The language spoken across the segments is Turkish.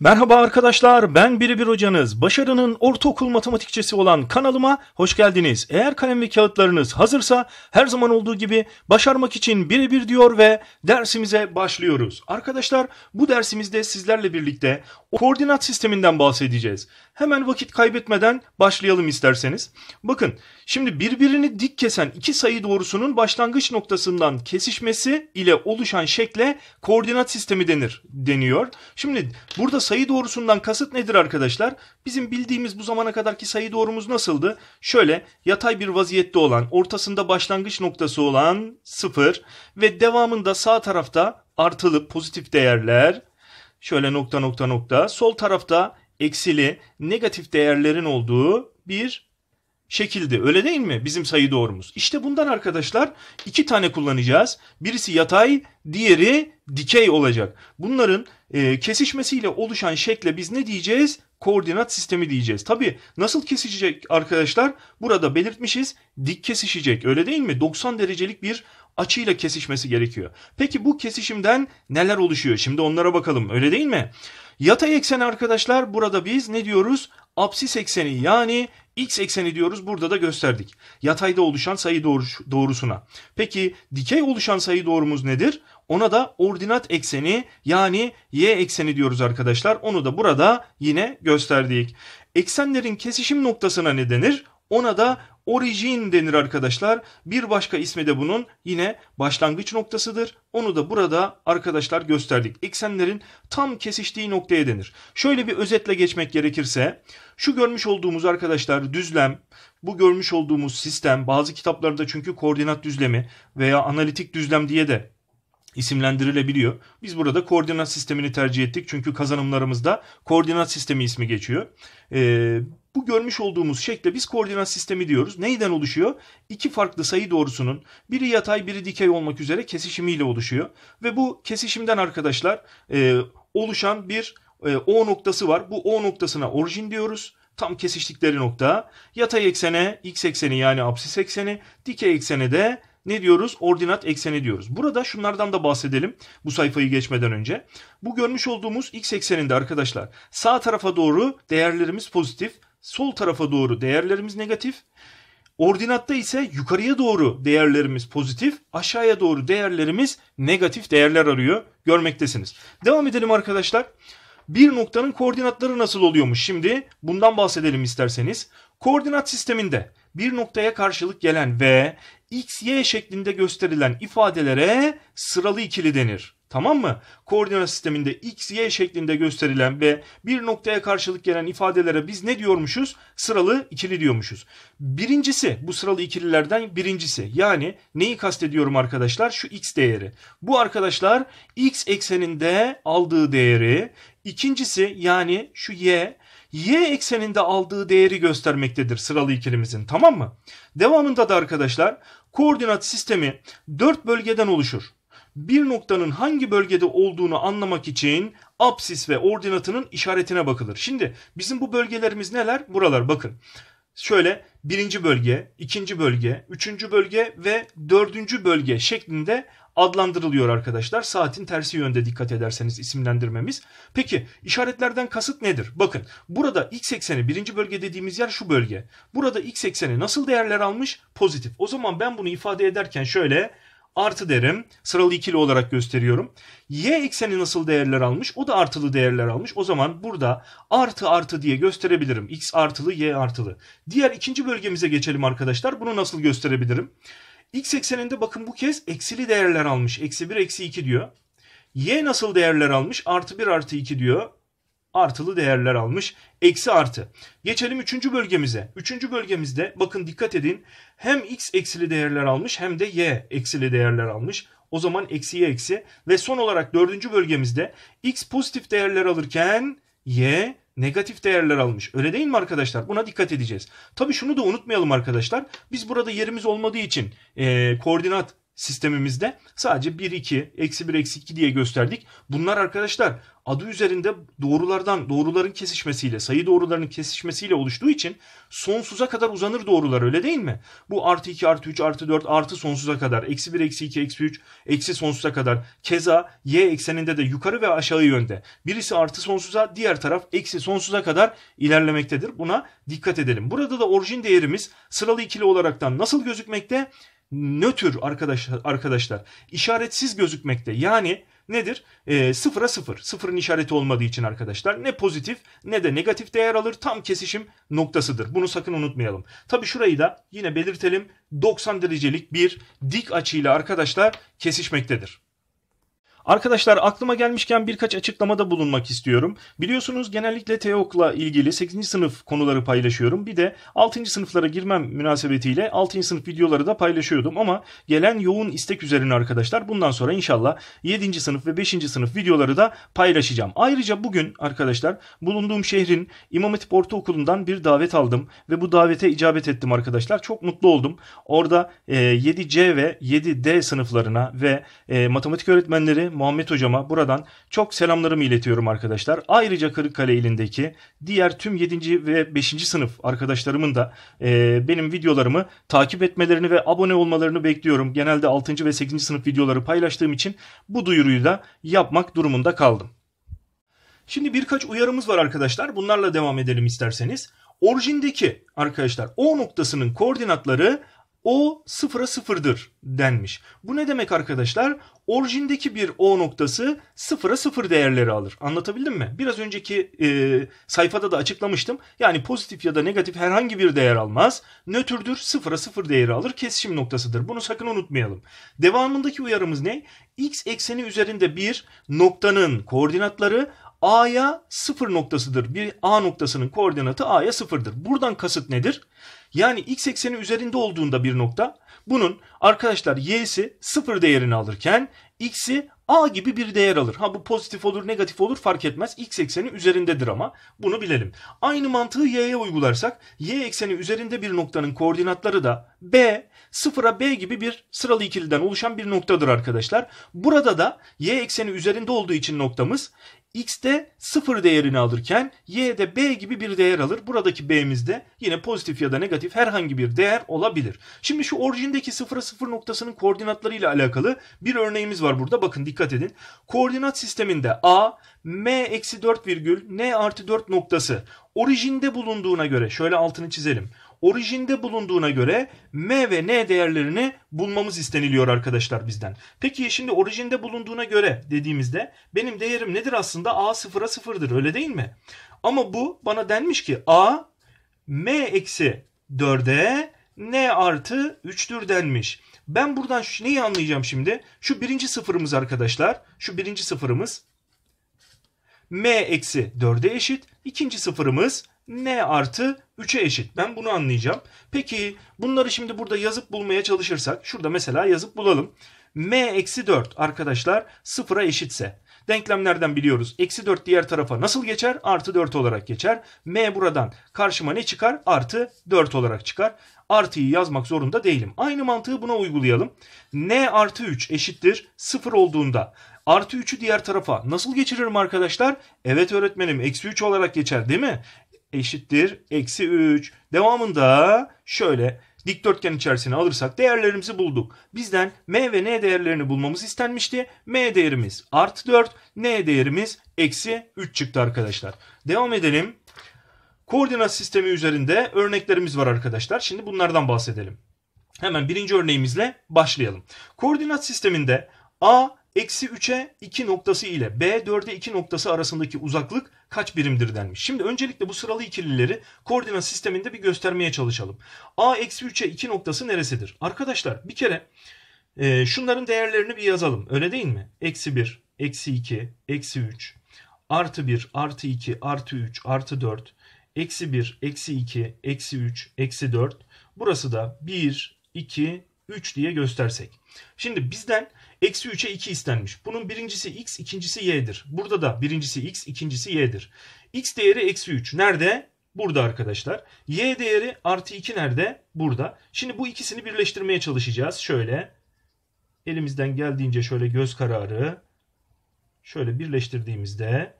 Merhaba arkadaşlar ben Biribir Hocanız. Başarının ortaokul matematikçesi olan kanalıma hoş geldiniz. Eğer kalem ve kağıtlarınız hazırsa her zaman olduğu gibi başarmak için birebir diyor ve dersimize başlıyoruz. Arkadaşlar bu dersimizde sizlerle birlikte koordinat sisteminden bahsedeceğiz. Hemen vakit kaybetmeden başlayalım isterseniz. Bakın şimdi birbirini dik kesen iki sayı doğrusunun başlangıç noktasından kesişmesi ile oluşan şekle koordinat sistemi denir deniyor. Şimdi burada sayı doğrusundan kasıt nedir arkadaşlar? Bizim bildiğimiz bu zamana kadarki sayı doğrumuz nasıldı? Şöyle yatay bir vaziyette olan, ortasında başlangıç noktası olan 0 ve devamında sağ tarafta artılı pozitif değerler, şöyle nokta nokta nokta, sol tarafta eksili, negatif değerlerin olduğu bir şekildi Öyle değil mi? Bizim sayı doğrumuz. İşte bundan arkadaşlar iki tane kullanacağız. Birisi yatay, diğeri dikey olacak. Bunların e, kesişmesiyle oluşan şekle biz ne diyeceğiz? Koordinat sistemi diyeceğiz. Tabi nasıl kesişecek arkadaşlar? Burada belirtmişiz. Dik kesişecek. Öyle değil mi? 90 derecelik bir açıyla kesişmesi gerekiyor. Peki bu kesişimden neler oluşuyor? Şimdi onlara bakalım. Öyle değil mi? Yatay eksen arkadaşlar burada biz ne diyoruz? Apsis ekseni yani x ekseni diyoruz burada da gösterdik. Yatayda oluşan sayı doğrusuna. Peki dikey oluşan sayı doğrumuz nedir? Ona da ordinat ekseni yani y ekseni diyoruz arkadaşlar. Onu da burada yine gösterdik. Eksenlerin kesişim noktasına ne denir? Ona da orijin denir arkadaşlar. Bir başka ismi de bunun yine başlangıç noktasıdır. Onu da burada arkadaşlar gösterdik. Eksenlerin tam kesiştiği noktaya denir. Şöyle bir özetle geçmek gerekirse şu görmüş olduğumuz arkadaşlar düzlem, bu görmüş olduğumuz sistem bazı kitaplarda çünkü koordinat düzlemi veya analitik düzlem diye de isimlendirilebiliyor. Biz burada koordinat sistemini tercih ettik çünkü kazanımlarımızda koordinat sistemi ismi geçiyor. Ee, bu görmüş olduğumuz şekle biz koordinat sistemi diyoruz. Neyden oluşuyor? İki farklı sayı doğrusunun biri yatay biri dikey olmak üzere kesişimiyle oluşuyor. Ve bu kesişimden arkadaşlar e, oluşan bir e, O noktası var. Bu O noktasına orijin diyoruz tam kesiştikleri nokta. Yatay eksene x ekseni yani absis ekseni, dikey eksene de ne diyoruz? Ordinat ekseni diyoruz. Burada şunlardan da bahsedelim bu sayfayı geçmeden önce. Bu görmüş olduğumuz x ekseninde arkadaşlar sağ tarafa doğru değerlerimiz pozitif, sol tarafa doğru değerlerimiz negatif. Ordinatta ise yukarıya doğru değerlerimiz pozitif, aşağıya doğru değerlerimiz negatif değerler arıyor. Görmektesiniz. Devam edelim arkadaşlar. Bir noktanın koordinatları nasıl oluyormuş şimdi? Bundan bahsedelim isterseniz. Koordinat sisteminde bir noktaya karşılık gelen ve x, y şeklinde gösterilen ifadelere sıralı ikili denir. Tamam mı? Koordinat sisteminde x, y şeklinde gösterilen ve bir noktaya karşılık gelen ifadelere biz ne diyormuşuz? Sıralı ikili diyormuşuz. Birincisi bu sıralı ikililerden birincisi. Yani neyi kastediyorum arkadaşlar? Şu x değeri. Bu arkadaşlar x ekseninde aldığı değeri. İkincisi yani şu y y ekseninde aldığı değeri göstermektedir sıralı ikilimizin tamam mı? Devamında da arkadaşlar koordinat sistemi 4 bölgeden oluşur bir noktanın hangi bölgede olduğunu anlamak için apsis ve ordinatının işaretine bakılır. Şimdi bizim bu bölgelerimiz neler? Buralar bakın. Şöyle birinci bölge, ikinci bölge, üçüncü bölge ve dördüncü bölge şeklinde adlandırılıyor arkadaşlar. Saatin tersi yönde dikkat ederseniz isimlendirmemiz. Peki işaretlerden kasıt nedir? Bakın burada x ekseni birinci bölge dediğimiz yer şu bölge. Burada x ekseni nasıl değerler almış? Pozitif. O zaman ben bunu ifade ederken şöyle artı derim. Sıralı ikili olarak gösteriyorum. Y ekseni nasıl değerler almış? O da artılı değerler almış. O zaman burada artı artı diye gösterebilirim. X artılı, Y artılı. Diğer ikinci bölgemize geçelim arkadaşlar. Bunu nasıl gösterebilirim? X ekseninde bakın bu kez eksili değerler almış. Eksi 1, eksi 2 diyor. Y nasıl değerler almış? Artı 1, artı 2 diyor artılı değerler almış. Eksi artı. Geçelim üçüncü bölgemize. Üçüncü bölgemizde bakın dikkat edin. Hem x eksili değerler almış hem de y eksili değerler almış. O zaman eksiye eksi. Ve son olarak dördüncü bölgemizde x pozitif değerler alırken y negatif değerler almış. Öyle değil mi arkadaşlar? Buna dikkat edeceğiz. Tabi şunu da unutmayalım arkadaşlar. Biz burada yerimiz olmadığı için e, koordinat sistemimizde sadece 1, 2, eksi 1, eksi 2 diye gösterdik. Bunlar arkadaşlar adı üzerinde doğrulardan doğruların kesişmesiyle sayı doğrularının kesişmesiyle oluştuğu için sonsuza kadar uzanır doğrular öyle değil mi? Bu artı 2 artı 3 artı 4 artı sonsuza kadar eksi 1 eksi 2 eksi 3 eksi sonsuza kadar keza y ekseninde de yukarı ve aşağı yönde birisi artı sonsuza diğer taraf eksi sonsuza kadar ilerlemektedir. Buna dikkat edelim. Burada da orijin değerimiz sıralı ikili olaraktan nasıl gözükmekte? Nötr arkadaşlar, arkadaşlar işaretsiz gözükmekte yani nedir? E, sıfıra sıfır. Sıfırın işareti olmadığı için arkadaşlar ne pozitif ne de negatif değer alır. Tam kesişim noktasıdır. Bunu sakın unutmayalım. Tabi şurayı da yine belirtelim. 90 derecelik bir dik açıyla arkadaşlar kesişmektedir. Arkadaşlar aklıma gelmişken birkaç açıklamada bulunmak istiyorum. Biliyorsunuz genellikle TEOK'la ilgili 8. sınıf konuları paylaşıyorum. Bir de 6. sınıflara girmem münasebetiyle 6. sınıf videoları da paylaşıyordum ama gelen yoğun istek üzerine arkadaşlar bundan sonra inşallah 7. sınıf ve 5. sınıf videoları da paylaşacağım. Ayrıca bugün arkadaşlar bulunduğum şehrin İmam Hatip Ortaokulu'ndan bir davet aldım ve bu davete icabet ettim arkadaşlar. Çok mutlu oldum. Orada 7C e, ve 7D sınıflarına ve e, matematik öğretmenleri, Muhammed Hocama buradan çok selamlarımı iletiyorum arkadaşlar. Ayrıca Kırıkkale ilindeki diğer tüm 7. ve 5. sınıf arkadaşlarımın da e, benim videolarımı takip etmelerini ve abone olmalarını bekliyorum. Genelde 6. ve 8. sınıf videoları paylaştığım için bu duyuruyu da yapmak durumunda kaldım. Şimdi birkaç uyarımız var arkadaşlar. Bunlarla devam edelim isterseniz. Orijindeki arkadaşlar O noktasının koordinatları o sıfıra sıfırdır denmiş. Bu ne demek arkadaşlar? Orijindeki bir O noktası sıfıra sıfır değerleri alır. Anlatabildim mi? Biraz önceki e, sayfada da açıklamıştım. Yani pozitif ya da negatif herhangi bir değer almaz. Nötrdür sıfıra sıfır değeri alır. Kesişim noktasıdır. Bunu sakın unutmayalım. Devamındaki uyarımız ne? X ekseni üzerinde bir noktanın koordinatları A'ya sıfır noktasıdır. Bir A noktasının koordinatı A'ya sıfırdır. Buradan kasıt nedir? Yani x ekseni üzerinde olduğunda bir nokta bunun arkadaşlar y'si sıfır değerini alırken x'i a gibi bir değer alır. Ha bu pozitif olur negatif olur fark etmez. x ekseni üzerindedir ama bunu bilelim. Aynı mantığı y'ye uygularsak y ekseni üzerinde bir noktanın koordinatları da b sıfıra b gibi bir sıralı ikiliden oluşan bir noktadır arkadaşlar. Burada da y ekseni üzerinde olduğu için noktamız x de 0 değerini alırken y de b gibi bir değer alır. Buradaki b'miz de yine pozitif ya da negatif herhangi bir değer olabilir. Şimdi şu orijindeki 0'a 0 noktasının koordinatlarıyla alakalı bir örneğimiz var burada. Bakın dikkat edin. Koordinat sisteminde a, m eksi 4 virgül n artı 4 noktası orijinde bulunduğuna göre şöyle altını çizelim orijinde bulunduğuna göre m ve n değerlerini bulmamız isteniliyor arkadaşlar bizden. Peki şimdi orijinde bulunduğuna göre dediğimizde benim değerim nedir aslında? A sıfıra sıfırdır öyle değil mi? Ama bu bana denmiş ki A m eksi 4'e n artı 3'tür denmiş. Ben buradan şu, neyi anlayacağım şimdi? Şu birinci sıfırımız arkadaşlar. Şu birinci sıfırımız m eksi 4'e eşit. İkinci sıfırımız n artı 3'e eşit. Ben bunu anlayacağım. Peki bunları şimdi burada yazıp bulmaya çalışırsak şurada mesela yazıp bulalım. m eksi 4 arkadaşlar sıfıra eşitse denklemlerden biliyoruz. Eksi 4 diğer tarafa nasıl geçer? Artı 4 olarak geçer. M buradan karşıma ne çıkar? Artı 4 olarak çıkar. Artıyı yazmak zorunda değilim. Aynı mantığı buna uygulayalım. N artı 3 eşittir 0 olduğunda artı 3'ü diğer tarafa nasıl geçiririm arkadaşlar? Evet öğretmenim eksi 3 olarak geçer değil mi? eşittir eksi 3. Devamında şöyle dikdörtgen içerisine alırsak değerlerimizi bulduk. Bizden m ve n değerlerini bulmamız istenmişti. m değerimiz artı 4, n değerimiz eksi 3 çıktı arkadaşlar. Devam edelim. Koordinat sistemi üzerinde örneklerimiz var arkadaşlar. Şimdi bunlardan bahsedelim. Hemen birinci örneğimizle başlayalım. Koordinat sisteminde A eksi 3'e 2 noktası ile B 4'e 2 noktası arasındaki uzaklık kaç birimdir denmiş. Şimdi öncelikle bu sıralı ikilileri koordinat sisteminde bir göstermeye çalışalım. A eksi 3'e 2 noktası neresidir? Arkadaşlar bir kere e, şunların değerlerini bir yazalım. Öyle değil mi? Eksi 1, eksi 2, eksi 3, artı 1, artı 2, artı 3, artı 4, eksi 1, eksi 2, eksi 3, eksi 4. Burası da 1, 2, 3 diye göstersek. Şimdi bizden eksi 3'e 2 istenmiş. Bunun birincisi x, ikincisi y'dir. Burada da birincisi x, ikincisi y'dir. x değeri eksi 3. Nerede? Burada arkadaşlar. Y değeri artı 2 nerede? Burada. Şimdi bu ikisini birleştirmeye çalışacağız. Şöyle elimizden geldiğince şöyle göz kararı şöyle birleştirdiğimizde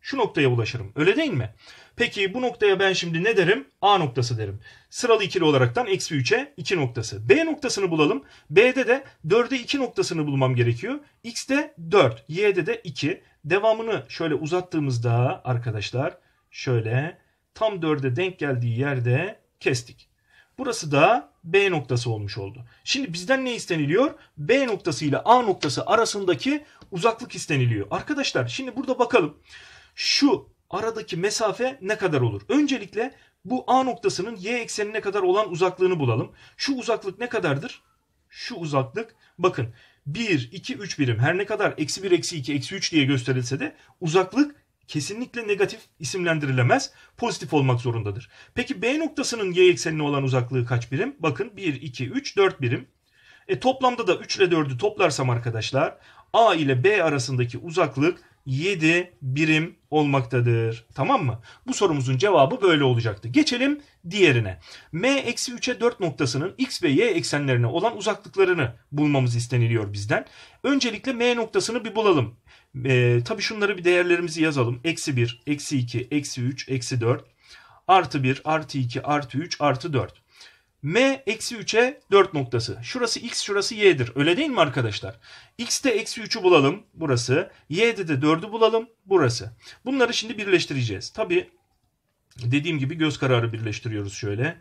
şu noktaya ulaşırım. Öyle değil mi? Peki bu noktaya ben şimdi ne derim? A noktası derim. Sıralı ikili olaraktan eksi 3'e 2 noktası. B noktasını bulalım. B'de de 4'e 2 noktasını bulmam gerekiyor. X'de 4, Y'de de 2. Devamını şöyle uzattığımızda arkadaşlar şöyle tam 4'e denk geldiği yerde kestik. Burası da B noktası olmuş oldu. Şimdi bizden ne isteniliyor? B noktası ile A noktası arasındaki uzaklık isteniliyor. Arkadaşlar şimdi burada bakalım şu aradaki mesafe ne kadar olur? Öncelikle bu A noktasının y eksenine kadar olan uzaklığını bulalım. Şu uzaklık ne kadardır? Şu uzaklık bakın 1, 2, 3 birim her ne kadar eksi 1, eksi 2, eksi 3 diye gösterilse de uzaklık kesinlikle negatif isimlendirilemez. Pozitif olmak zorundadır. Peki B noktasının y eksenine olan uzaklığı kaç birim? Bakın 1, 2, 3, 4 birim. E, toplamda da 3 ile 4'ü toplarsam arkadaşlar A ile B arasındaki uzaklık 7 birim olmaktadır. Tamam mı? Bu sorumuzun cevabı böyle olacaktı. Geçelim diğerine. M-3'e 4 noktasının x ve y eksenlerine olan uzaklıklarını bulmamız isteniliyor bizden. Öncelikle M noktasını bir bulalım. Ee, tabii şunları bir değerlerimizi yazalım. Eksi 1, eksi 2, eksi 3, eksi 4, artı 1, artı 2, artı 3, artı 4 m eksi 3'e 4 noktası. Şurası x şurası y'dir. Öyle değil mi arkadaşlar? x'te eksi 3'ü bulalım. Burası. y'de de 4'ü bulalım. Burası. Bunları şimdi birleştireceğiz. Tabi dediğim gibi göz kararı birleştiriyoruz şöyle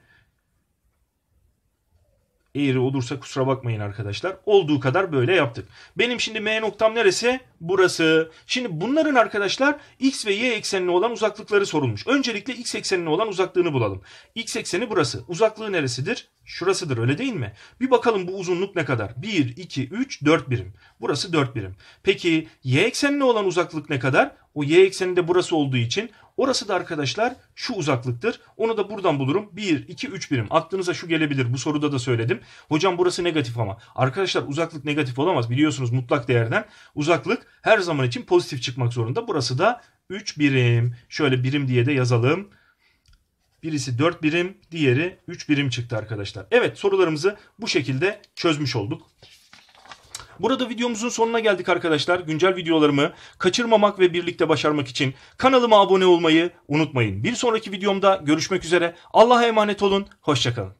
eğri olursa kusura bakmayın arkadaşlar. Olduğu kadar böyle yaptık. Benim şimdi M noktam neresi? Burası. Şimdi bunların arkadaşlar X ve Y eksenine olan uzaklıkları sorulmuş. Öncelikle X eksenine olan uzaklığını bulalım. X ekseni burası. Uzaklığı neresidir? Şurasıdır öyle değil mi? Bir bakalım bu uzunluk ne kadar? 1, 2, 3, 4 birim. Burası 4 birim. Peki Y eksenine olan uzaklık ne kadar? O Y ekseninde burası olduğu için Orası da arkadaşlar şu uzaklıktır. Onu da buradan bulurum. 1, 2, 3 birim. Aklınıza şu gelebilir. Bu soruda da söyledim. Hocam burası negatif ama. Arkadaşlar uzaklık negatif olamaz. Biliyorsunuz mutlak değerden uzaklık her zaman için pozitif çıkmak zorunda. Burası da 3 birim. Şöyle birim diye de yazalım. Birisi 4 birim, diğeri 3 birim çıktı arkadaşlar. Evet sorularımızı bu şekilde çözmüş olduk. Burada videomuzun sonuna geldik arkadaşlar. Güncel videolarımı kaçırmamak ve birlikte başarmak için kanalıma abone olmayı unutmayın. Bir sonraki videomda görüşmek üzere. Allah'a emanet olun. Hoşçakalın.